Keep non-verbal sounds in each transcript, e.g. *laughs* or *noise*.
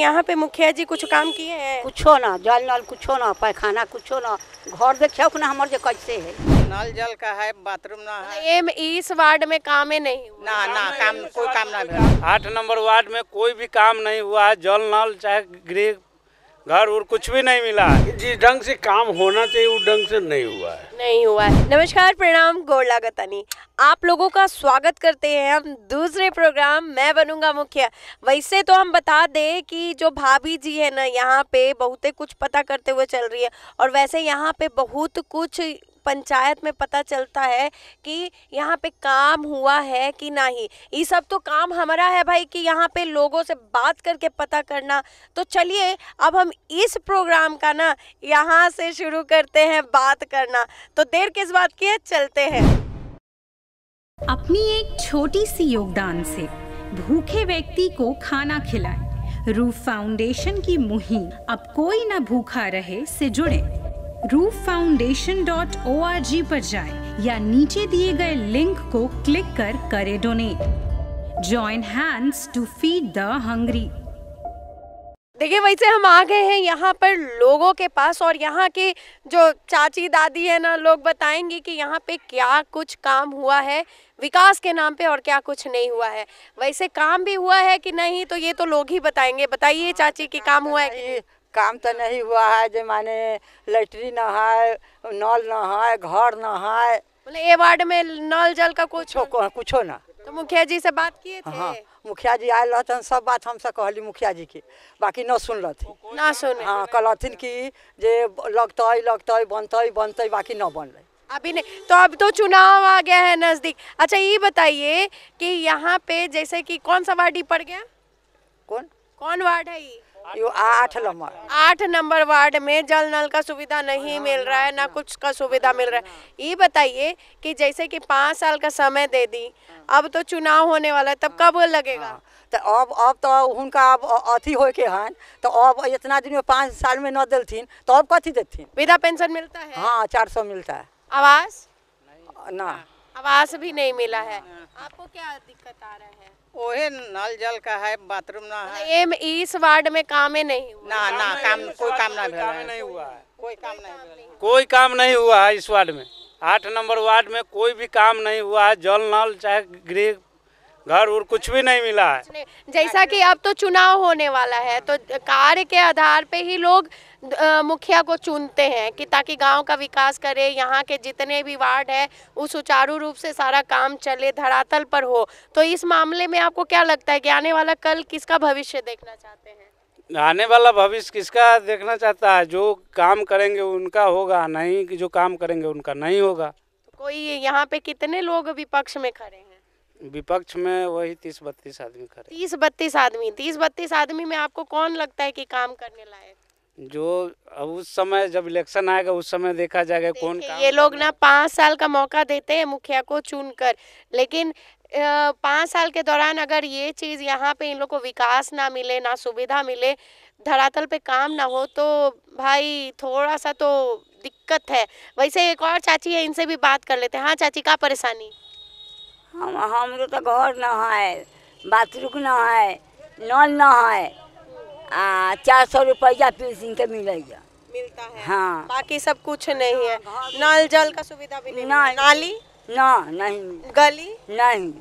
यहाँ पे मुखिया जी कुछ काम किए हैं कुछ ना जल नल कुछ ना पैखाना कुछ ना घर देखे ना हमारे जो कैसे है नल जल का है बाथरूम ना है इस वार्ड में काम है नहीं ना ना काम कोई काम ना आठ नंबर वार्ड में कोई भी काम नहीं हुआ है जल नल चाहे गृह घर और कुछ भी नहीं मिला जिस ढंग से काम होना चाहिए उस ढंग से नहीं हुआ है नहीं हुआ है नमस्कार प्रणाम गोरला गतानी आप लोगों का स्वागत करते हैं हम दूसरे प्रोग्राम मैं बनूंगा मुखिया वैसे तो हम बता दें कि जो भाभी जी है ना यहाँ पे बहुत कुछ पता करते हुए चल रही है और वैसे यहाँ पे बहुत कुछ पंचायत में पता चलता है कि यहाँ पे काम हुआ है कि नहीं ये सब तो काम हमारा है भाई कि यहाँ पे लोगों से बात करके पता करना तो चलिए अब हम इस प्रोग्राम का ना यहाँ से शुरू करते हैं बात करना तो देर किस बात की है चलते हैं अपनी एक छोटी सी योगदान से भूखे व्यक्ति को खाना खिलाएं रूफ फाउंडेशन की मुहिम अब कोई ना भूखा रहे से जुड़े rooffoundation.org पर जाएं या नीचे दिए गए लिंक को क्लिक कर करे donate join hands to feed the hungry देखिए वैसे हम आ गए हैं यहाँ पर लोगों के पास और यहाँ के जो चाची दादी है ना लोग बताएंगे कि यहाँ पे क्या कुछ काम हुआ है विकास के नाम पे और क्या कुछ नहीं हुआ है वैसे काम भी हुआ है कि नहीं तो ये तो लोग ही बताएंगे बताइए चाची कि काम हुआ है काम तो नहीं हुआ है जो माने लेटरी न है नल न है घर न है मतलब वार्ड में नल जल का कुछ कुछ कुछो ना तो मुखिया जी से बात किए थे हाँ मुखिया जी आयल रहते सब बात हमसे कहली मुखिया जी की बाकी न सुन रहती न सुन हाँ कल कि जे लगत लगत बनत बनत बाकी न बनल अभी नहीं तो अब तो चुनाव आ गया है नज़दीक अच्छा ये बताइए कि यहाँ पे जैसे कि कौन सा वार्ड ही पड़ गया कौन कौन वार्ड है ये यो आठ नंबर आठ नंबर वार्ड में जल नल का सुविधा नहीं हाँ, मिल हाँ, रहा है ना हाँ। कुछ का सुविधा मिल रहा है ये बताइए कि जैसे कि पाँच साल का समय दे दी अब तो चुनाव होने वाला है तब कब लगेगा तो अब अब तो उनका अब अथी हो के हैं तो अब इतना दिन में पाँच साल में न दिलथिन तो अब कथी देती विधा पेंशन मिलता है हाँ चार सौ मिलता है आवास ना आवास भी नहीं मिला है आपको क्या दिक्कत आ रहा है ओहे नल जल का है बाथरूम ना मतलब है एम इस वार्ड में काम है नहीं हुआ। ना ना काम कोई काम ना हुआ है कोई काम नहीं कोई काम नहीं हुआ है इस वार्ड में आठ नंबर वार्ड में कोई भी काम नहीं हुआ है जल नल चाहे गृह घर और कुछ भी नहीं मिला है जैसा कि अब तो चुनाव होने वाला है तो कार्य के आधार पे ही लोग मुखिया को चुनते हैं कि ताकि गांव का विकास करे यहाँ के जितने भी वार्ड है वो सुचारू रूप से सारा काम चले धरातल पर हो तो इस मामले में आपको क्या लगता है कि आने वाला कल किसका भविष्य देखना चाहते हैं आने वाला भविष्य किसका देखना चाहता है जो काम करेंगे उनका होगा नहीं जो काम करेंगे उनका नहीं होगा तो कोई यहाँ पे कितने लोग विपक्ष में खड़े हैं विपक्ष में वही तीस बत्तीस आदमी करे तीस बत्तीस आदमी तीस बत्तीस आदमी में आपको कौन लगता है कि काम करने लायक जो अब उस समय जब इलेक्शन आएगा उस समय देखा जाएगा कौन काम ये लोग ना पाँच साल का मौका देते हैं मुखिया को चुनकर लेकिन पाँच साल के दौरान अगर ये चीज़ यहाँ पे इन लोग को विकास ना मिले ना सुविधा मिले धरातल पे काम ना हो तो भाई थोड़ा सा तो दिक्कत है वैसे एक और चाची है इनसे भी बात कर लेते हैं हाँ चाची का परेशानी हम हम लोग तो घर न है बाथरूम न है नल न है आ चार सौ रुपया पीसिंग के मिलेगा मिलता है हाँ बाकी सब कुछ नहीं है नल जल का सुविधा भी नहीं ना, नाली ना नहीं गली नहीं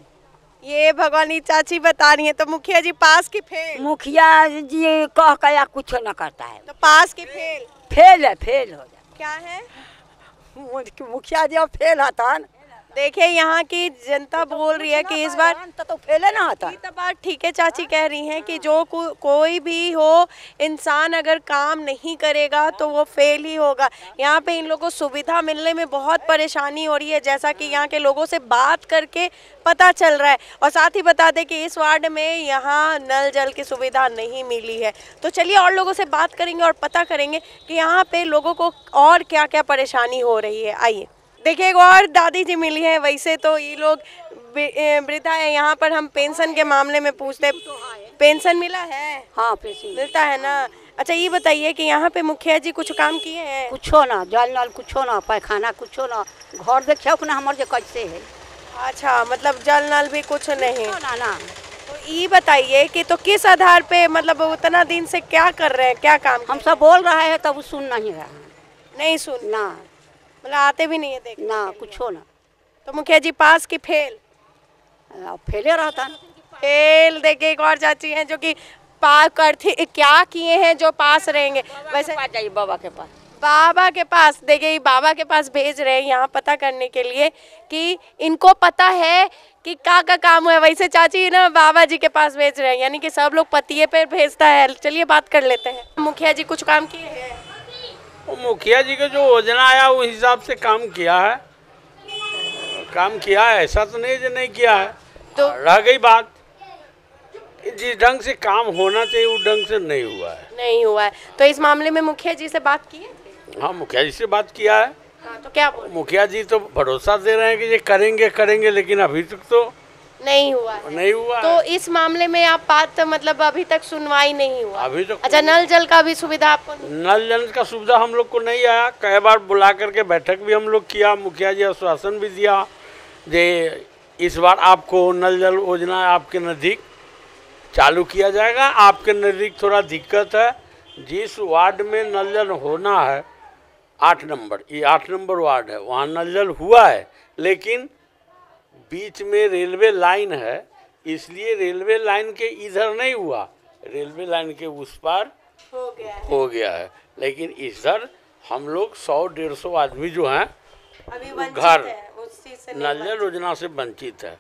ये भगवानी चाची बता रही है तो मुखिया जी पास की फेल मुखिया जी कह कर कुछ न करता है तो पास की फेल फेल है फेल हो जाए क्या है मुखिया जी अब फेल है देखिए यहाँ की जनता तो बोल रही है कि इस बार तो फैले ना आता बात ठीक है चाची हाँ। कह रही हैं कि जो को, कोई भी हो इंसान अगर काम नहीं करेगा हाँ। तो वो फेल ही होगा यहाँ पे इन लोगों को सुविधा मिलने में बहुत परेशानी हो रही है जैसा कि यहाँ के लोगों से बात करके पता चल रहा है और साथ ही बता दें कि इस वार्ड में यहाँ नल जल की सुविधा नहीं मिली है तो चलिए और लोगों से बात करेंगे और पता करेंगे कि यहाँ पे लोगों को और क्या क्या परेशानी हो रही है आइए देखिए एक और दादी जी मिली है वैसे तो ये लोग वृद्धा है यहाँ पर हम पेंशन के मामले में पूछते पेंशन मिला है हाँ पेंशन मिलता है ना अच्छा ये बताइए कि यहाँ पे मुखिया जी कुछ काम किए हैं कुछ ना जल नल कुछ ना पैखाना कुछ ना घर देखियो ना हमारे कैसे है अच्छा मतलब जल नल भी कुछ नहीं ना ना तो ये बताइए कि तो किस आधार पे मतलब उतना दिन से क्या कर रहे हैं क्या काम हम सब बोल रहा है तब सुन नहीं रहा नहीं सुन ना मतलब आते भी नहीं है देख ना कुछ हो ना तो मुखिया जी पास की फेल फेले रहता फेल देखे एक और चाची है जो की पास थी क्या किए हैं जो पास रहेंगे वैसे जाइए बाबा के पास बाबा के पास देखिए बाबा के पास भेज रहे हैं यहाँ पता करने के लिए कि इनको पता है कि का का काम हुआ वैसे चाची ना बाबा जी के पास भेज रहे हैं यानी कि सब लोग पतिये पर भेजता है चलिए बात कर लेते हैं मुखिया जी कुछ काम किए हैं वो मुखिया जी के जो योजना आया उस हिसाब से काम किया है काम किया है ऐसा तो नहीं जो नहीं किया है तो रह गई बात जिस ढंग से काम होना चाहिए उस ढंग से नहीं हुआ है नहीं हुआ है तो इस मामले में मुखिया जी से बात की है हाँ मुखिया जी से बात किया है हाँ, तो क्या मुखिया जी तो भरोसा दे रहे हैं कि ये करेंगे करेंगे लेकिन अभी तक तो नहीं हुआ नहीं हुआ तो इस मामले में आप बात मतलब अभी तक सुनवाई नहीं हुआ अभी तो अच्छा नल जल का भी सुविधा आपको नल जल का सुविधा हम लोग को नहीं आया कई बार बुला करके बैठक भी हम लोग किया मुखिया जी आश्वासन भी दिया जे इस बार आपको नल जल योजना आपके नज़दीक चालू किया जाएगा आपके नज़दीक थोड़ा दिक्कत है जिस वार्ड में नल जल होना है आठ नंबर ये आठ नंबर वार्ड है वहाँ नल जल हुआ है लेकिन बीच में रेलवे लाइन है इसलिए रेलवे लाइन के इधर नहीं हुआ रेलवे लाइन के उस पार हो गया है, हो गया है। लेकिन इधर हम लोग सौ डेढ़ सौ आदमी जो हैं घर नल जल योजना से वंचित है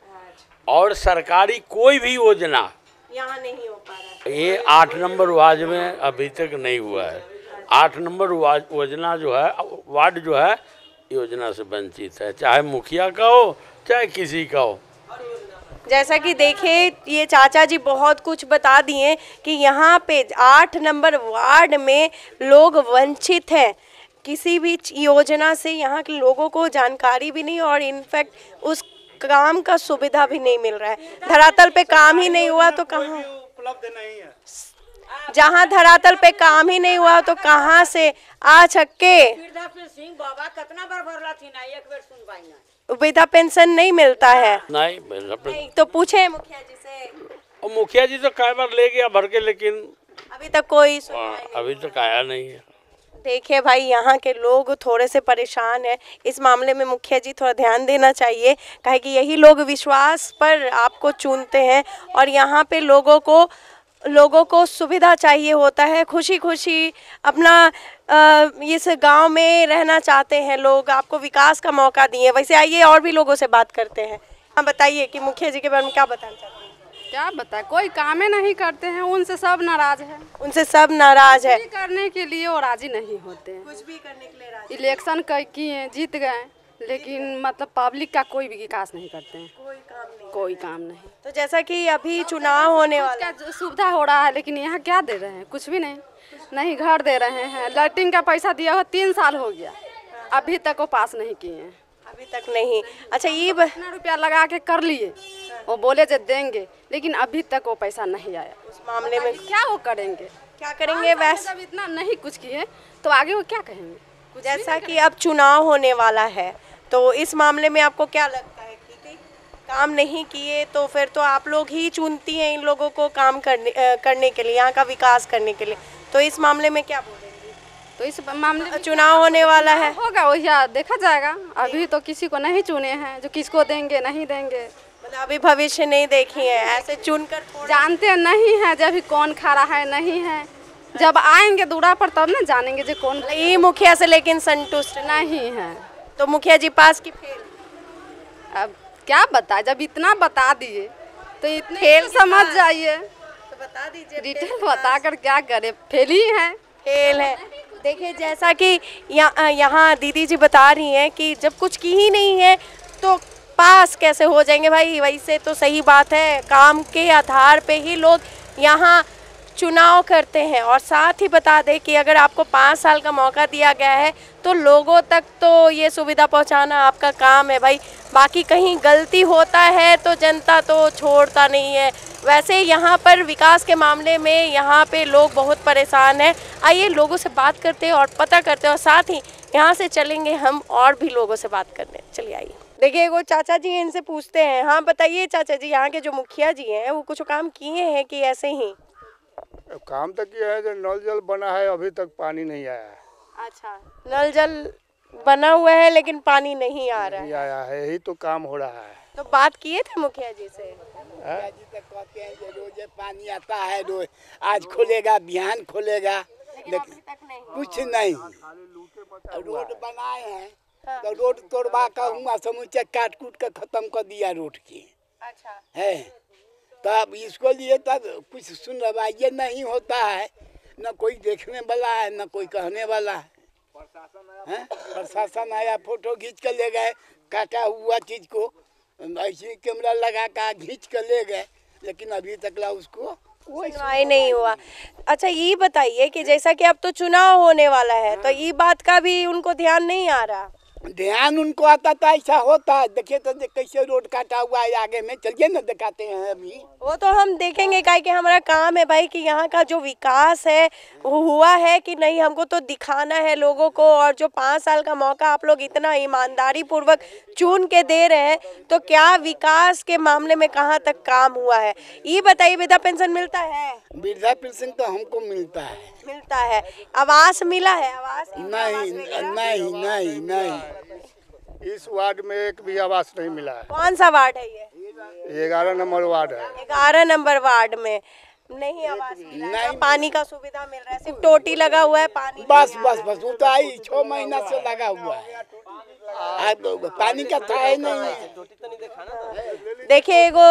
और सरकारी कोई भी योजना यहाँ नहीं हो पा रहा ये आठ नंबर वार्ड में अभी तक नहीं हुआ है आठ नंबर योजना जो है वार्ड जो है योजना से वंचित है चाहे मुखिया का हो चाहे किसी का हो जैसा कि देखे ये चाचा जी बहुत कुछ बता दिए कि यहाँ पे आठ नंबर वार्ड में लोग वंचित हैं किसी भी योजना से यहाँ के लोगों को जानकारी भी नहीं और इनफैक्ट उस काम का सुविधा भी नहीं मिल रहा है धरातल पे काम ही नहीं हुआ तो कहाँ उपलब्ध नहीं है जहाँ धरातल पे काम ही नहीं हुआ तो कहाँ से आ छक्के वृद्धा पेंशन नहीं मिलता है नहीं, नहीं तो पूछे मुखिया जी से मुखिया जी तो कई बार ले गया भर के लेकिन अभी तक कोई हाँ, अभी तक आया नहीं है देखिए भाई यहाँ के लोग थोड़े से परेशान हैं इस मामले में मुखिया जी थोड़ा ध्यान देना चाहिए कहे कि यही लोग विश्वास पर आपको चुनते हैं और यहाँ पे लोगों को लोगों को सुविधा चाहिए होता है खुशी खुशी अपना इस गांव में रहना चाहते हैं लोग आपको विकास का मौका दिए वैसे आइए और भी लोगों से बात करते हैं हाँ बताइए कि मुखिया जी के बारे में क्या बताना चाहते हैं क्या बताए कोई कामें नहीं करते हैं उनसे सब नाराज है उनसे सब नाराज है करने के लिए वो राजी नहीं होते कुछ भी करने के लिए इलेक्शन किए जीत गए लेकिन मतलब पब्लिक का कोई भी विकास नहीं करते हैं कोई काम नहीं कोई काम नहीं तो जैसा कि अभी चुनाव होने वाला सुविधा हो रहा है लेकिन यहाँ क्या दे रहे हैं कुछ भी नहीं नहीं घर दे रहे हैं लैट्रिन का पैसा दिया हुआ तीन साल हो गया अभी तक वो पास नहीं किए हैं अभी तक नहीं अच्छा ये इतना रुपया लगा के कर लिए वो बोले जो देंगे लेकिन अभी तक वो पैसा नहीं आया उस मामले में क्या वो करेंगे क्या करेंगे वैसे इतना नहीं कुछ किए तो आगे वो क्या कहेंगे जैसा कि अब चुनाव होने वाला है तो इस मामले में आपको क्या लगता है कि काम नहीं किए तो फिर तो आप लोग ही चुनती हैं इन लोगों को काम करने करने के लिए यहाँ का विकास करने के लिए तो इस मामले में क्या बोलेंगे तो इस मामले में चुनाव होने वाला है होगा वही देखा जाएगा अभी तो किसी को नहीं चुने हैं जो किसको देंगे नहीं देंगे मतलब अभी भविष्य नहीं देखी है ऐसे चुन कर जानते नहीं है जब कौन खा रहा है नहीं है जब आएंगे दूरा पर तब ना जानेंगे जो कौन मतलब ये मुखिया से लेकिन संतुष्ट नहीं है तो मुखिया जी पास की फेल अब क्या बता जब इतना बता दिए तो इतने फेल समझ जाइए तो बता दीजिए डिटेल बता कर क्या करे फेल ही है फेल है देखिए जैसा कि यहाँ यहाँ दीदी जी बता रही हैं कि जब कुछ की ही नहीं है तो पास कैसे हो जाएंगे भाई वैसे तो सही बात है काम के आधार पे ही लोग यहाँ चुनाव करते हैं और साथ ही बता दें कि अगर आपको पाँच साल का मौका दिया गया है तो लोगों तक तो ये सुविधा पहुंचाना आपका काम है भाई बाकी कहीं गलती होता है तो जनता तो छोड़ता नहीं है वैसे यहाँ पर विकास के मामले में यहाँ पे लोग बहुत परेशान हैं आइए लोगों से बात करते हैं और पता करते हैं और साथ ही यहाँ से चलेंगे हम और भी लोगों से बात करने चलिए आइए देखिए वो चाचा जी इनसे पूछते हैं हाँ बताइए चाचा जी यहाँ के जो मुखिया जी हैं वो कुछ काम किए हैं कि ऐसे ही काम तक ये है जो नल जल बना है अभी तक पानी नहीं आया है अच्छा नल जल बना हुआ है लेकिन पानी नहीं आ रहा है आया है यही तो काम हो रहा है तो बात किए थे मुखिया जी से मुखिया जी तक कहते हैं जो रोज पानी आता है रोज आज खोलेगा बिहान खोलेगा लेकिन कुछ नहीं हाँ, रोड बनाए हैं हाँ। तो रोड तोड़वा का हुआ समूचे काट कूट कर खत्म कर दिया रोड की अच्छा है तब तो इसको लिए तब कुछ ये नहीं होता है न कोई देखने वाला है न कोई कहने वाला है प्रशासन आया फोटो खींच कर ले गए काटा हुआ चीज को ऐसे कैमरा लगा कर खींच कर ले गए लेकिन अभी तक ला उसको सुनवाई नहीं हुआ अच्छा ये बताइए कि जैसा कि अब तो चुनाव होने वाला है तो हाँ। ये बात का भी उनको ध्यान नहीं आ रहा ध्यान उनको आता था ऐसा होता है देखिए तो देख कैसे रोड काटा हुआ है आगे में चलिए ना दिखाते हैं अभी वो तो हम देखेंगे का कि हमारा काम है भाई कि यहाँ का जो विकास है हुआ है कि नहीं हमको तो दिखाना है लोगों को और जो पाँच साल का मौका आप लोग इतना ईमानदारी पूर्वक चुन के दे रहे हैं तो क्या विकास के मामले में कहाँ तक काम हुआ है ये बताइए वृद्धा पेंशन मिलता है वृद्धा पेंशन तो हमको मिलता है मिलता है आवास मिला है आवास नहीं नहीं नहीं नहीं इस वार्ड में एक भी आवास नहीं मिला है कौन सा वार्ड है ये ग्यारह नंबर वार्ड है ग्यारह नंबर वार्ड में नहीं आवास मिला नहीं पानी का सुविधा मिल रहा है सिर्फ टोटी लगा हुआ है पानी बस बस बस वो तो आई छह महीना से लगा हुआ है तो पानी का था ही नहीं तो तो। देखिए एगो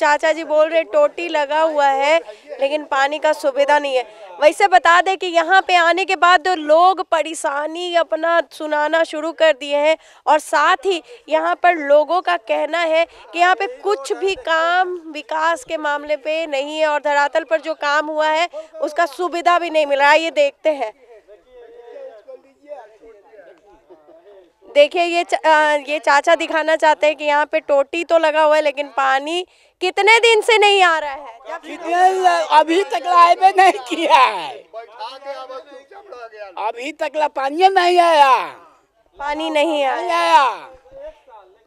चाचा जी बोल रहे टोटी लगा हुआ है लेकिन पानी का सुविधा नहीं है वैसे बता दें कि यहाँ पे आने के बाद लोग परेशानी अपना सुनाना शुरू कर दिए हैं और साथ ही यहाँ पर लोगों का कहना है कि यहाँ पे कुछ भी काम विकास के मामले पे नहीं है और धरातल पर जो काम हुआ है उसका सुविधा भी नहीं मिल रहा है ये देखते हैं देखिए ये चा, ये चाचा दिखाना चाहते हैं कि यहाँ पे टोटी तो लगा हुआ है लेकिन पानी कितने दिन से नहीं आ रहा है कितने अभी तक लाइवे नहीं किया है अभी तक ला पानी नहीं आया पानी नहीं आया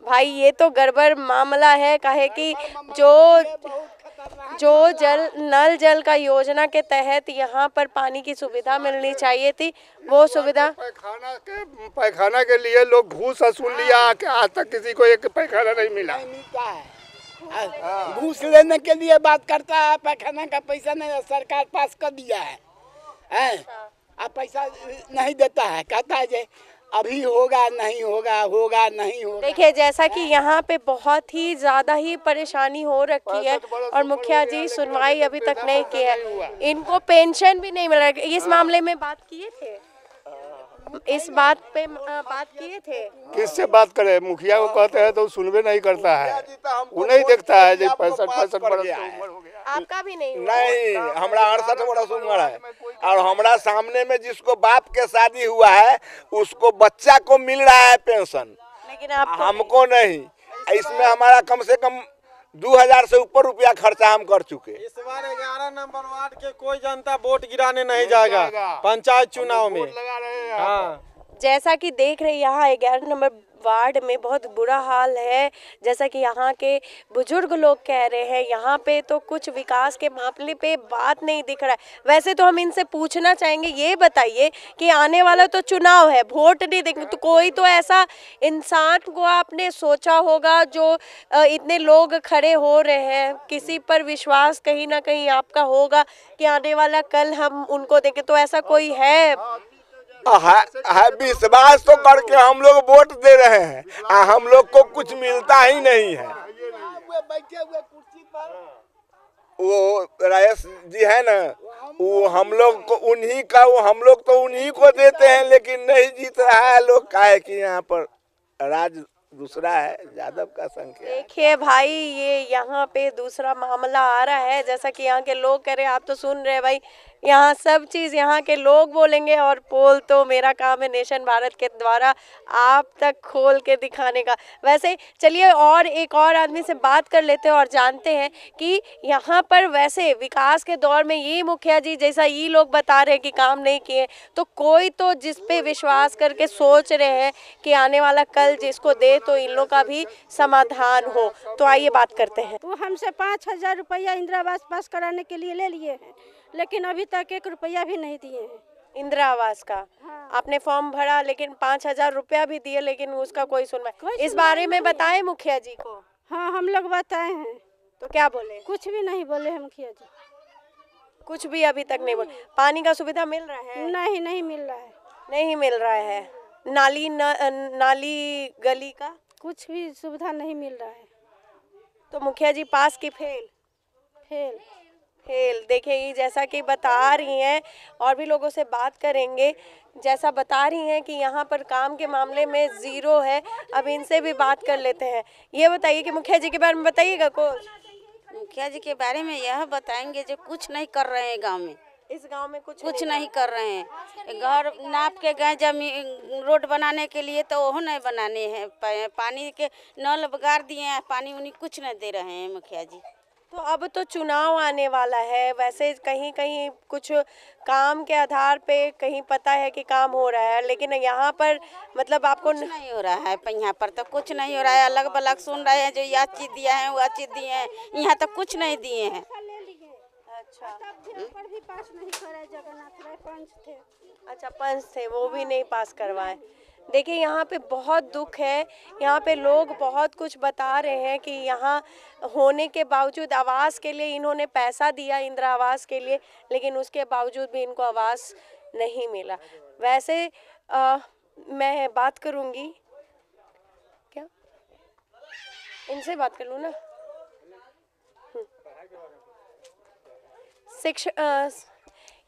भाई ये तो गड़बड़ मामला है कहे कि जो जो जल नल जल का योजना के तहत यहाँ पर पानी की सुविधा मिलनी चाहिए थी वो सुविधा पैखाना के पैखाना के लिए लोग घूस असूल लिया आज तक किसी को एक पैखाना नहीं मिला मिलता है हाँ। घूस लेने के लिए बात करता है पैखाना का पैसा नहीं सरकार पास कर दिया है आ, हाँ। पैसा नहीं देता है कहता है जे अभी होगा नहीं होगा होगा नहीं होगा देखिए जैसा कि हाँ। यहाँ पे बहुत ही हाँ। ज्यादा ही परेशानी हो रखी है और मुखिया जी सुनवाई अभी तक नहीं की है इनको पेंशन भी नहीं मिल रहा इस हाँ। मामले में बात किए थे इस बात पे बात किए थे किससे बात करे मुखिया को कहते हैं तो सुनवे नहीं करता है वो नहीं देखता है जब पैंसठ पैंसठ बरस आपका भी नहीं नहीं हमारा अड़सठ बरस उम्र है और हमारा सामने में जिसको बाप के शादी हुआ है उसको बच्चा को मिल रहा है पेंशन लेकिन आप तो हमको नहीं इसमें हमारा कम से कम दो हजार से ऊपर रुपया खर्चा हम कर चुके इस बार ग्यारह नंबर वार्ड के कोई जनता वोट गिराने नहीं जाएगा पंचायत चुनाव में है हाँ। जैसा कि देख रहे यहाँ ग्यारह नंबर वार्ड में बहुत बुरा हाल है जैसा कि यहाँ के बुजुर्ग लोग कह रहे हैं यहाँ पे तो कुछ विकास के मामले पे बात नहीं दिख रहा है वैसे तो हम इनसे पूछना चाहेंगे ये बताइए कि आने वाला तो चुनाव है वोट नहीं देंगे तो कोई तो ऐसा इंसान को आपने सोचा होगा जो इतने लोग खड़े हो रहे हैं किसी पर विश्वास कहीं ना कहीं आपका होगा कि आने वाला कल हम उनको देंगे तो ऐसा कोई है हाँ, विश्वास तो करके हम लोग वोट दे रहे हैं आ, हम लोग को कुछ मिलता ही नहीं है वो रायस जी है ना वो हम लोग को उन्हीं का वो हम लोग तो उन्हीं को देते हैं लेकिन नहीं जीत रहा है लोग का है कि यहाँ पर राज दूसरा है यादव का संख्या देखिए भाई ये यहाँ पे दूसरा मामला आ रहा है जैसा कि यहाँ के लोग कह रहे हैं आप तो सुन रहे हैं भाई यहाँ सब चीज़ यहाँ के लोग बोलेंगे और पोल तो मेरा काम है नेशन भारत के द्वारा आप तक खोल के दिखाने का वैसे चलिए और एक और आदमी से बात कर लेते हैं और जानते हैं कि यहाँ पर वैसे विकास के दौर में ये मुखिया जी जैसा ये लोग बता रहे हैं कि काम नहीं किए तो कोई तो जिस पे विश्वास करके सोच रहे हैं कि आने वाला कल जिसको दे तो इन लोग का भी समाधान हो तो आइए बात करते हैं वो हमसे पाँच हजार रुपया इंदिरा आवास पास कराने के लिए ले लिए हैं लेकिन अभी तक एक रुपया भी नहीं दिए हैं इंदिरा आवास का हाँ। आपने फॉर्म भरा लेकिन पाँच हजार रुपया भी दिए लेकिन उसका कोई सुनवाई इस बारे में बताए मुखिया जी को हाँ हम लोग बताए हैं तो क्या बोले कुछ भी नहीं बोले हम मुखिया जी कुछ भी अभी तक नहीं बोले पानी का सुविधा मिल रहा है नहीं नहीं मिल रहा है नहीं मिल रहा है नाली न, नाली गली का कुछ भी सुविधा नहीं मिल रहा है तो मुखिया जी पास की फेल फेल खेल देखेगी जैसा कि बता रही हैं और भी लोगों से बात करेंगे जैसा बता रही हैं कि यहाँ पर काम के मामले में ज़ीरो है अब इनसे भी बात कर लेते हैं ये बताइए कि मुखिया जी के बारे में बताइएगा को मुखिया जी के बारे में यह बताएंगे जो कुछ नहीं कर रहे हैं गाँव में इस गांव में कुछ कुछ नहीं, नहीं कर रहे हैं घर नाप के गए जमीन रोड बनाने के लिए तो वह नहीं बनाने हैं पानी के नल बगाड़ दिए हैं पानी उन्हीं कुछ नहीं दे रहे हैं मुखिया जी तो अब तो चुनाव आने वाला है वैसे कहीं कहीं कुछ काम के आधार पे कहीं पता है कि काम हो रहा है लेकिन यहाँ पर मतलब आपको कुछ नहीं हो रहा है यहाँ पर तो कुछ नहीं हो रहा है अलग बलग सुन रहे हैं जो यह चीज दिया है वह चीज दिए हैं यहाँ तो कुछ नहीं दिए हैं अच्छा पंच थे अच्छा पंच थे वो भी नहीं पास करवाए देखिए यहाँ पे बहुत दुख है यहाँ पे लोग बहुत कुछ बता रहे हैं कि यहाँ होने के बावजूद आवास के लिए इन्होंने पैसा दिया इंदिरा आवास के लिए लेकिन उसके बावजूद भी इनको आवास नहीं मिला वैसे आ, मैं बात करूँगी क्या इनसे बात कर लूँ ना हम्म। शिक्षा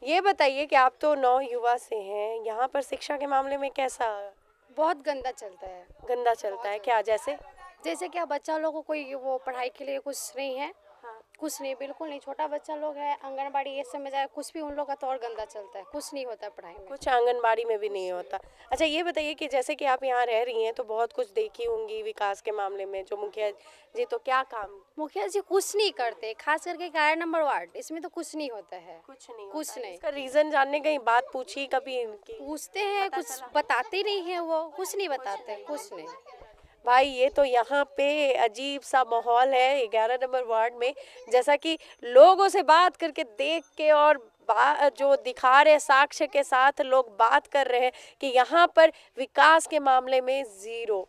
ये बताइए कि आप तो नौ युवा से हैं यहाँ पर शिक्षा के मामले में कैसा बहुत गंदा चलता है गंदा चलता है क्या जैसे जैसे क्या बच्चा लोगों को कोई वो पढ़ाई के लिए कुछ नहीं है कुछ नहीं बिल्कुल नहीं छोटा बच्चा लोग है आंगनबाड़ी ये समझ जाए कुछ भी उन लोग का तो और गंदा चलता है कुछ नहीं होता पढ़ाई में कुछ आंगनबाड़ी में भी नहीं होता अच्छा ये बताइए कि जैसे कि आप यहाँ रह रही हैं तो बहुत कुछ देखी होंगी विकास के मामले में जो मुखिया जी तो क्या काम मुखिया जी कुछ नहीं करते खास करके ग्यारह नंबर वार्ड इसमें तो कुछ नहीं होता है कुछ नहीं कुछ नहीं इसका रीजन जानने गई बात पूछी कभी पूछते हैं कुछ बताते नहीं है वो कुछ नहीं बताते कुछ नहीं भाई ये तो यहाँ पे अजीब सा माहौल है ग्यारह नंबर वार्ड में जैसा कि लोगों से बात करके देख के और जो दिखा रहे साक्ष्य के साथ लोग बात कर रहे हैं कि यहाँ पर विकास के मामले में ज़ीरो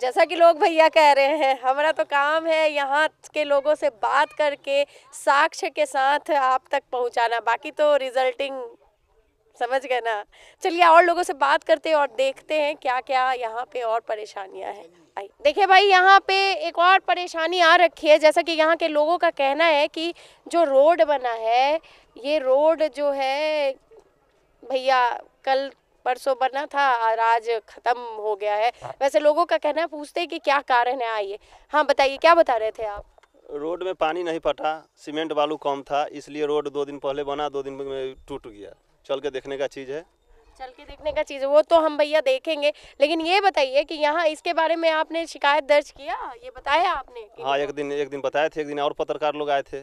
जैसा कि लोग भैया कह रहे हैं हमारा तो काम है यहाँ के लोगों से बात करके साक्ष्य के साथ आप तक पहुँचाना बाकी तो रिजल्टिंग समझ गए ना चलिए और लोगों से बात करते हैं और देखते हैं क्या क्या यहाँ पे और परेशानियाँ हैं आई देखिए भाई यहाँ पे एक और परेशानी आ रखी है जैसा कि यहाँ के लोगों का कहना है कि जो रोड बना है ये रोड जो है भैया कल परसों बना था और आज ख़त्म हो गया है वैसे लोगों का कहना है पूछते हैं कि क्या कारण है आइए हाँ बताइए क्या बता रहे थे आप रोड में पानी नहीं पटा सीमेंट बालू कम था इसलिए रोड दो दिन पहले बना दो दिन में टूट गया चल के देखने का चीज़ है चल के देखने का चीज़ है वो तो हम भैया देखेंगे लेकिन ये बताइए कि यहाँ इसके बारे में आपने शिकायत दर्ज किया ये बताया आपने हाँ एक दिन एक दिन बताया थे एक दिन और पत्रकार लोग आए थे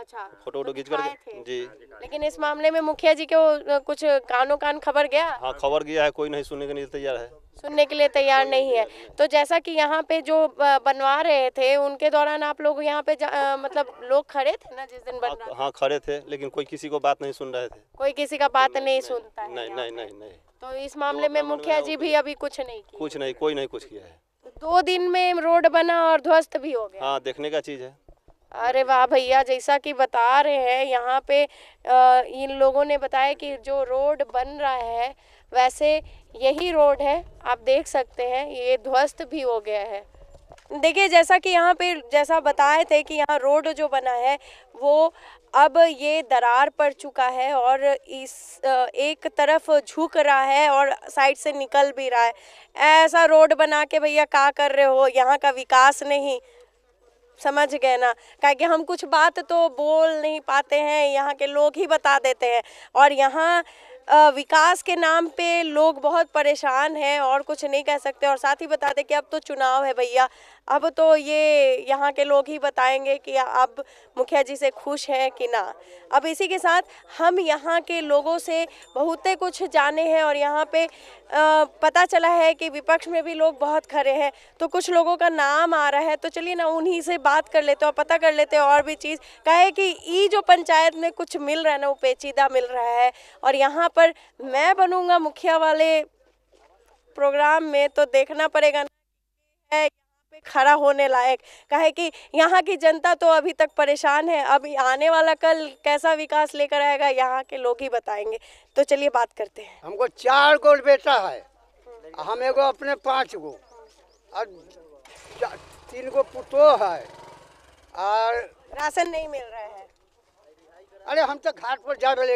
अच्छा फोटो वोटो तो खींच कर जी लेकिन इस मामले में मुखिया जी के कुछ कानों कान खबर गया हाँ खबर गया है कोई नहीं सुनने के लिए तैयार है सुनने के लिए तैयार नहीं है तो जैसा कि यहाँ पे जो बनवा रहे थे उनके दौरान आप लोग यहाँ पे आ, मतलब लोग खड़े थे ना जिस दिन हाँ, बन रहा हाँ खड़े थे लेकिन कोई किसी को बात नहीं सुन रहे थे कोई किसी का बात नहीं, नहीं सुनता नहीं, नहीं नहीं नहीं नहीं तो इस मामले में मुखिया जी तो भी अभी कुछ नहीं कुछ नहीं कोई नहीं कुछ किया है तो दो दिन में रोड बना और ध्वस्त भी हो गया हाँ देखने का चीज है अरे वाह भैया जैसा कि बता रहे हैं यहाँ पे इन लोगों ने बताया कि जो रोड बन रहा है वैसे यही रोड है आप देख सकते हैं ये ध्वस्त भी हो गया है देखिए जैसा कि यहाँ पे जैसा बताए थे कि यहाँ रोड जो बना है वो अब ये दरार पड़ चुका है और इस एक तरफ झुक रहा है और साइड से निकल भी रहा है ऐसा रोड बना के भैया क्या कर रहे हो यहाँ का विकास नहीं समझ गए ना क्या कि हम कुछ बात तो बोल नहीं पाते हैं यहाँ के लोग ही बता देते हैं और यहाँ विकास के नाम पे लोग बहुत परेशान हैं और कुछ नहीं कह सकते और साथ ही बता दें कि अब तो चुनाव है भैया अब तो ये यहाँ के लोग ही बताएंगे कि अब मुखिया जी से खुश हैं कि ना अब इसी के साथ हम यहाँ के लोगों से बहुत कुछ जाने हैं और यहाँ पे पता चला है कि विपक्ष में भी लोग बहुत खड़े हैं तो कुछ लोगों का नाम आ रहा है तो चलिए ना उन्हीं से बात कर लेते और पता कर लेते और भी चीज़ कहे कि ई जो पंचायत में कुछ मिल रहा है ना वो पेचीदा मिल रहा है और यहाँ पर मैं बनूँगा मुखिया वाले प्रोग्राम में तो देखना पड़ेगा है खड़ा होने लायक कहे कि यहाँ की जनता तो अभी तक परेशान है अब आने वाला कल कैसा विकास लेकर आएगा यहाँ के लोग ही बताएंगे तो चलिए बात करते हैं हमको चार गो बेटा है हम एगो अपने पाँच गो और तीन गो पुतो है और राशन नहीं मिल रहा है अरे हम तो घाट पर जा रहे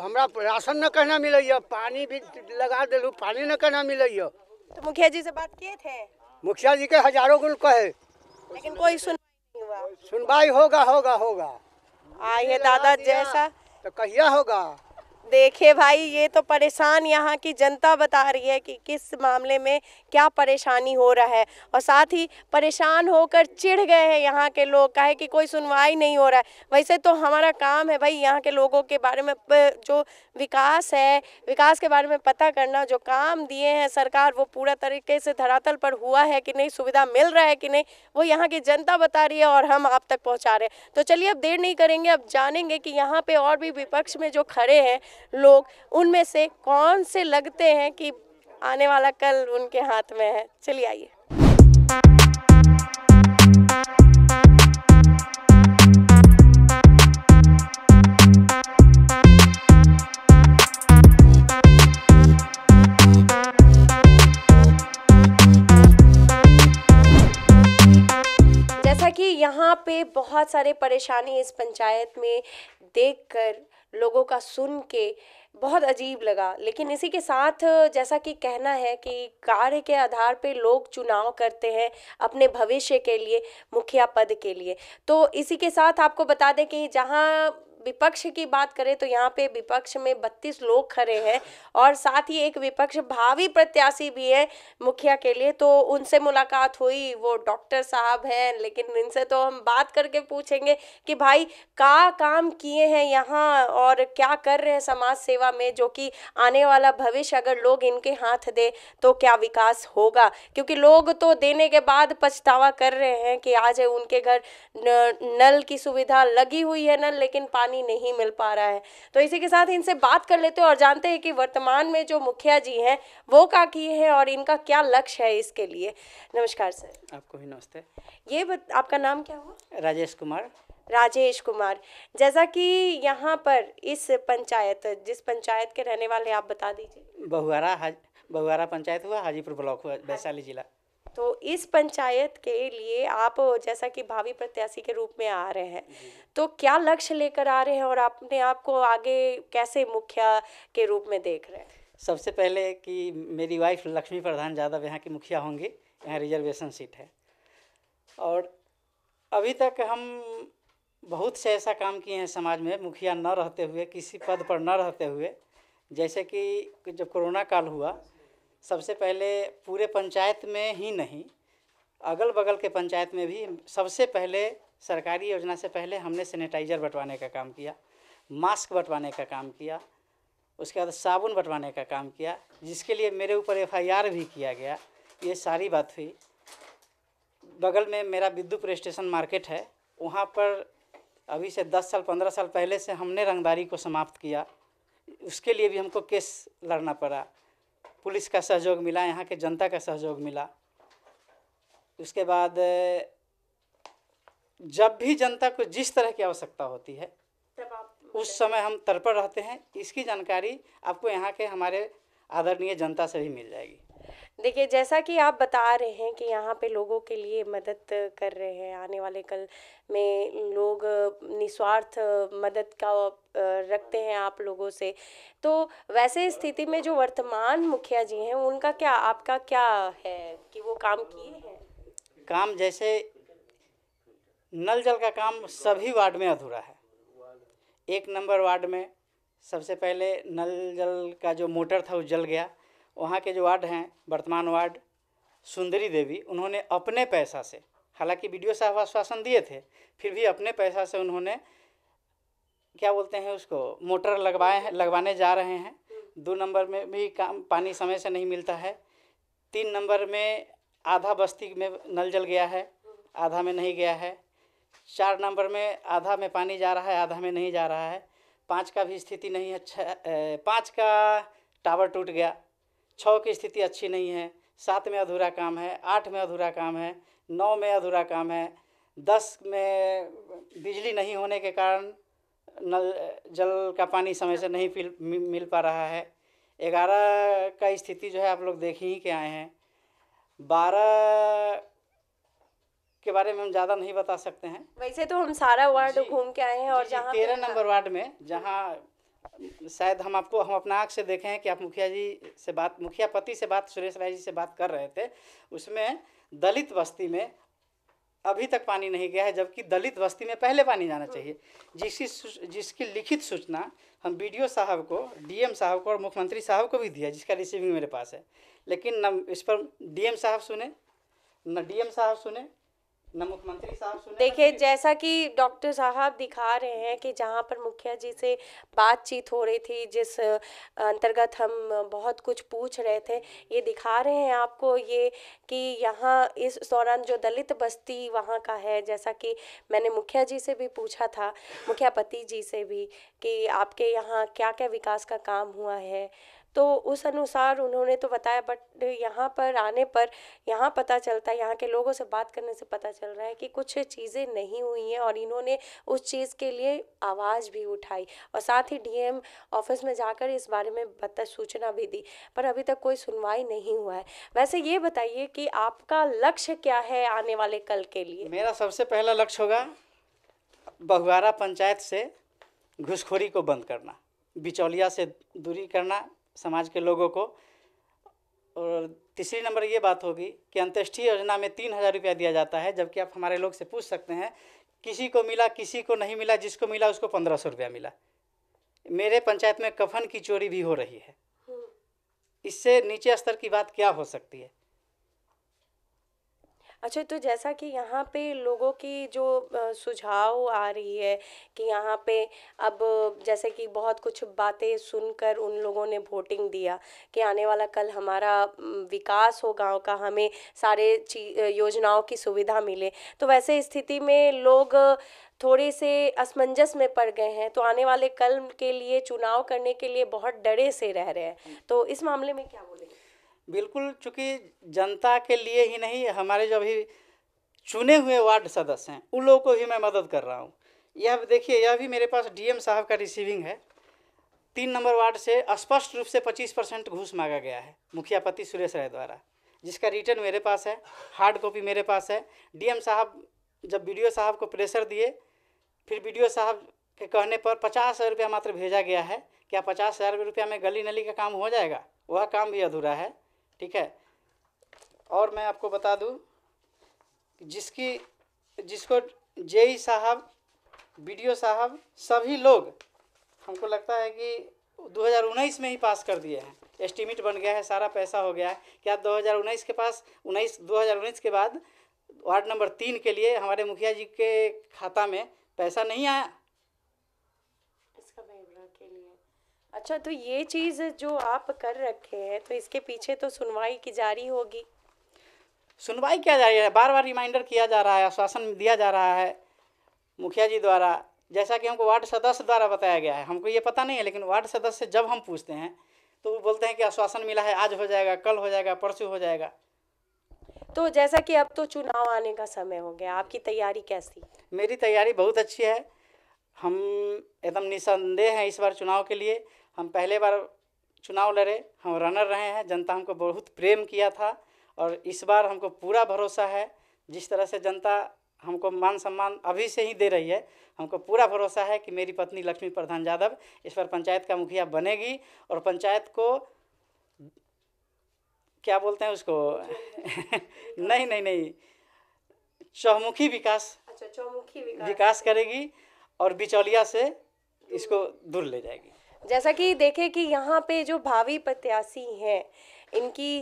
हमारा राशन न कहना मिले पानी भी लगा दिलू पानी न कहना मिले तो मुखिया जी से बात किए थे मुखिया जी के हजारों गुल कहे लेकिन कोई सुनवाई सुनवाई होगा होगा होगा आइए दादा जैसा तो कहिया होगा देखे भाई ये तो परेशान यहाँ की जनता बता रही है कि किस मामले में क्या परेशानी हो रहा है और साथ ही परेशान होकर चिढ़ गए हैं यहाँ के लोग कहे कि कोई सुनवाई नहीं हो रहा है वैसे तो हमारा काम है भाई यहाँ के लोगों के बारे में जो विकास है विकास के बारे में पता करना जो काम दिए हैं सरकार वो पूरा तरीके से धरातल पर हुआ है कि नहीं सुविधा मिल रहा है कि नहीं वो यहाँ की जनता बता रही है और हम आप तक पहुँचा रहे हैं तो चलिए अब देर नहीं करेंगे अब जानेंगे कि यहाँ पर और भी विपक्ष में जो खड़े हैं लोग उनमें से कौन से लगते हैं कि आने वाला कल उनके हाथ में है चलिए आइए जैसा कि यहाँ पे बहुत सारे परेशानी इस पंचायत में देखकर लोगों का सुन के बहुत अजीब लगा लेकिन इसी के साथ जैसा कि कहना है कि कार्य के आधार पे लोग चुनाव करते हैं अपने भविष्य के लिए मुखिया पद के लिए तो इसी के साथ आपको बता दें कि जहाँ विपक्ष की बात करें तो यहाँ पे विपक्ष में बत्तीस लोग खड़े हैं और साथ ही एक विपक्ष भावी प्रत्याशी भी है मुखिया के लिए तो उनसे मुलाकात हुई वो डॉक्टर साहब हैं लेकिन इनसे तो हम बात करके पूछेंगे कि भाई का काम किए हैं यहाँ और क्या कर रहे हैं समाज सेवा में जो कि आने वाला भविष्य अगर लोग इनके हाथ दे तो क्या विकास होगा क्योंकि लोग तो देने के बाद पछतावा कर रहे हैं कि आज उनके घर नल की सुविधा लगी हुई है नल लेकिन पानी पानी नहीं मिल पा रहा है तो इसी के साथ इनसे बात कर लेते हैं और जानते हैं कि वर्तमान में जो मुखिया जी हैं वो का किए हैं और इनका क्या लक्ष्य है इसके लिए नमस्कार सर आपको भी नमस्ते ये बत, आपका नाम क्या हुआ राजेश कुमार राजेश कुमार जैसा कि यहाँ पर इस पंचायत जिस पंचायत के रहने वाले आप बता दीजिए बहुआरा बहुआरा पंचायत हुआ हाजीपुर ब्लॉक हुआ वैशाली जिला तो इस पंचायत के लिए आप जैसा कि भावी प्रत्याशी के रूप में आ रहे हैं तो क्या लक्ष्य लेकर आ रहे हैं और अपने आप को आगे कैसे मुखिया के रूप में देख रहे हैं सबसे पहले कि मेरी वाइफ लक्ष्मी प्रधान यादव यहाँ की मुखिया होंगी यहाँ रिजर्वेशन सीट है और अभी तक हम बहुत से ऐसा काम किए हैं समाज में मुखिया न रहते हुए किसी पद पर न रहते हुए जैसे कि जब कोरोना काल हुआ सबसे पहले पूरे पंचायत में ही नहीं अगल बगल के पंचायत में भी सबसे पहले सरकारी योजना से पहले हमने सेनेटाइज़र बंटवाने का काम किया मास्क बंटवाने का काम किया उसके बाद साबुन बंटवाने का काम किया जिसके लिए मेरे ऊपर एफआईआर भी किया गया ये सारी बात हुई बगल में मेरा विद्युपुर स्टेशन मार्केट है वहाँ पर अभी से दस साल पंद्रह साल पहले से हमने रंगदारी को समाप्त किया उसके लिए भी हमको केस लड़ना पड़ा पुलिस का सहयोग मिला यहाँ के जनता का सहयोग मिला उसके बाद जब भी जनता को जिस तरह की आवश्यकता होती है उस समय हम तत्पर रहते हैं इसकी जानकारी आपको यहाँ के हमारे आदरणीय जनता से भी मिल जाएगी देखिए जैसा कि आप बता रहे हैं कि यहाँ पे लोगों के लिए मदद कर रहे हैं आने वाले कल में लोग निस्वार्थ मदद का रखते हैं आप लोगों से तो वैसे स्थिति में जो वर्तमान मुखिया जी हैं उनका क्या आपका क्या है कि वो काम किए हैं काम जैसे नल जल का काम सभी वार्ड में अधूरा है एक नंबर वार्ड में सबसे पहले नल जल का जो मोटर था वो जल गया वहाँ के जो वार्ड हैं वर्तमान वार्ड सुंदरी देवी उन्होंने अपने पैसा से हालांकि वीडियो साहब आश्वासन दिए थे फिर भी अपने पैसा से उन्होंने क्या बोलते हैं उसको मोटर लगवाए हैं लगवाने जा रहे हैं दो नंबर में भी काम पानी समय से नहीं मिलता है तीन नंबर में आधा बस्ती में नल जल गया है आधा में नहीं गया है चार नंबर में आधा में पानी जा रहा है आधा में नहीं जा रहा है पाँच का भी स्थिति नहीं अच्छा पाँच का टावर टूट गया छः की स्थिति अच्छी नहीं है सात में अधूरा काम है आठ में अधूरा काम है नौ में अधूरा काम है दस में बिजली नहीं होने के कारण नल जल का पानी समय से नहीं पिल मिल पा रहा है ग्यारह का स्थिति जो है आप लोग देख ही के आए हैं बारह के बारे में हम ज़्यादा नहीं बता सकते हैं वैसे तो हम सारा वार्ड घूम के आए हैं और जहाँ तेरह नंबर वार्ड में जहाँ शायद हम आपको हम अपना आँख से देखें कि आप मुखिया जी से बात मुखिया पति से बात सुरेश राय जी से बात कर रहे थे उसमें दलित बस्ती में अभी तक पानी नहीं गया है जबकि दलित बस्ती में पहले पानी जाना हाँ। चाहिए जिसकी जिसकी लिखित सूचना हम बी साहब को डीएम साहब को और मुख्यमंत्री साहब को भी दिया जिसका रिसीविंग मेरे पास है लेकिन न इस पर डीएम साहब सुने न डीएम साहब सुने मुख्यमंत्री देखिए जैसा कि डॉक्टर साहब दिखा रहे हैं कि जहाँ पर मुखिया जी से बातचीत हो रही थी जिस अंतर्गत हम बहुत कुछ पूछ रहे थे ये दिखा रहे हैं आपको ये कि यहाँ इस दौरान जो दलित बस्ती वहाँ का है जैसा कि मैंने मुखिया जी से भी पूछा था मुखिया पति जी से भी कि आपके यहाँ क्या क्या विकास का काम हुआ है तो उस अनुसार उन्होंने तो बताया बट यहाँ पर आने पर यहाँ पता चलता है यहाँ के लोगों से बात करने से पता चल रहा है कि कुछ चीज़ें नहीं हुई हैं और इन्होंने उस चीज़ के लिए आवाज़ भी उठाई और साथ ही डीएम ऑफिस में जाकर इस बारे में बता सूचना भी दी पर अभी तक कोई सुनवाई नहीं हुआ है वैसे ये बताइए कि आपका लक्ष्य क्या है आने वाले कल के लिए मेरा सबसे पहला लक्ष्य होगा बहुआरा पंचायत से घुसखोरी को बंद करना बिचौलिया से दूरी करना समाज के लोगों को और तीसरी नंबर ये बात होगी कि अंत्येष्टि योजना में तीन हज़ार रुपया दिया जाता है जबकि आप हमारे लोग से पूछ सकते हैं किसी को मिला किसी को नहीं मिला जिसको मिला उसको पंद्रह सौ रुपया मिला मेरे पंचायत में कफन की चोरी भी हो रही है हम्म। इससे नीचे स्तर की बात क्या हो सकती है अच्छा तो जैसा कि यहाँ पे लोगों की जो सुझाव आ रही है कि यहाँ पे अब जैसे कि बहुत कुछ बातें सुनकर उन लोगों ने वोटिंग दिया कि आने वाला कल हमारा विकास हो गांव का हमें सारे ची- योजनाओं की सुविधा मिले तो वैसे स्थिति में लोग थोड़े से असमंजस में पड़ गए हैं तो आने वाले कल के लिए चुनाव करने के लिए बहुत डरे से रह रहे हैं तो इस मामले में क्या बोलेंगे बिल्कुल चूँकि जनता के लिए ही नहीं हमारे जो अभी चुने हुए वार्ड सदस्य हैं उन लोगों को भी मैं मदद कर रहा हूँ यह देखिए यह भी मेरे पास डीएम साहब का रिसीविंग है तीन नंबर वार्ड से स्पष्ट रूप से पच्चीस परसेंट घूस मांगा गया है मुखियापति सुरेश राय द्वारा जिसका रिटर्न मेरे पास है हार्ड कॉपी मेरे पास है डीएम साहब जब बी साहब को प्रेशर दिए फिर बी साहब के कहने पर पचास हज़ार रुपया मात्र भेजा गया है क्या पचास हज़ार रुपया में गली नली का काम हो जाएगा वह काम भी अधूरा है ठीक है और मैं आपको बता दूं जिसकी जिसको जेई साहब वीडियो साहब सभी लोग हमको लगता है कि 2019 में ही पास कर दिए हैं एस्टिमेट बन गया है सारा पैसा हो गया है क्या 2019 के पास उन्नीस 2019 के बाद वार्ड नंबर तीन के लिए हमारे मुखिया जी के खाता में पैसा नहीं आया अच्छा तो ये चीज़ जो आप कर रखे हैं तो इसके पीछे तो सुनवाई की जारी होगी सुनवाई किया जा रही है बार बार रिमाइंडर किया जा रहा है आश्वासन दिया जा रहा है मुखिया जी द्वारा जैसा कि हमको वार्ड सदस्य द्वारा बताया गया है हमको ये पता नहीं है लेकिन वार्ड सदस्य जब हम पूछते हैं तो वो बोलते हैं कि आश्वासन मिला है आज हो जाएगा कल हो जाएगा परसों हो जाएगा तो जैसा कि अब तो चुनाव आने का समय हो गया आपकी तैयारी कैसी मेरी तैयारी बहुत अच्छी है हम एकदम निसंदेह हैं इस बार चुनाव के लिए हम पहले बार चुनाव लड़े हम रनर रहे हैं जनता हमको बहुत प्रेम किया था और इस बार हमको पूरा भरोसा है जिस तरह से जनता हमको मान सम्मान अभी से ही दे रही है हमको पूरा भरोसा है कि मेरी पत्नी लक्ष्मी प्रधान यादव इस बार पंचायत का मुखिया बनेगी और पंचायत को क्या बोलते हैं उसको *laughs* नहीं नहीं नहीं चौमुखी विकास अच्छा चौमुखी विकास करेगी और बिचौलिया से इसको दूर ले जाएगी जैसा कि देखें कि यहाँ पे जो भावी प्रत्याशी हैं इनकी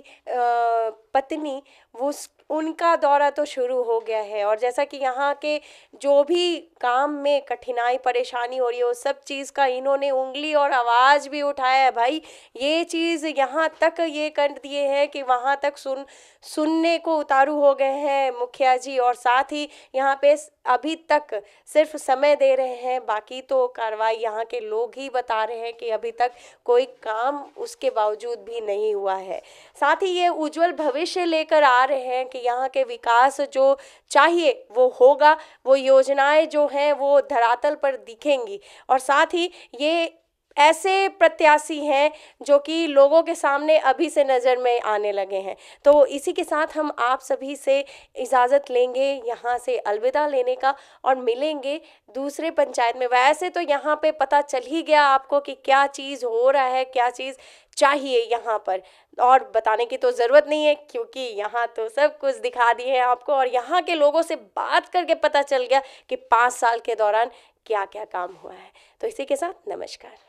पत्नी वो उनका दौरा तो शुरू हो गया है और जैसा कि यहाँ के जो भी काम में कठिनाई परेशानी हो रही है वो सब चीज़ का इन्होंने उंगली और आवाज़ भी उठाया है भाई ये चीज़ यहाँ तक ये कर दिए हैं कि वहाँ तक सुन सुनने को उतारू हो गए हैं मुखिया जी और साथ ही यहाँ पे अभी तक सिर्फ समय दे रहे हैं बाकी तो कार्रवाई यहाँ के लोग ही बता रहे हैं कि अभी तक कोई काम उसके बावजूद भी नहीं हुआ है साथ ही ये उज्ज्वल भविष्य भविष्य लेकर आ रहे हैं कि यहाँ के विकास जो चाहिए वो होगा वो योजनाएं जो हैं वो धरातल पर दिखेंगी और साथ ही ये ऐसे प्रत्याशी हैं जो कि लोगों के सामने अभी से नज़र में आने लगे हैं तो इसी के साथ हम आप सभी से इजाज़त लेंगे यहाँ से अलविदा लेने का और मिलेंगे दूसरे पंचायत में वैसे तो यहाँ पे पता चल ही गया आपको कि क्या चीज़ हो रहा है क्या चीज़ चाहिए यहाँ पर और बताने की तो ज़रूरत नहीं है क्योंकि यहाँ तो सब कुछ दिखा दिए हैं आपको और यहाँ के लोगों से बात करके पता चल गया कि पाँच साल के दौरान क्या क्या काम हुआ है तो इसी के साथ नमस्कार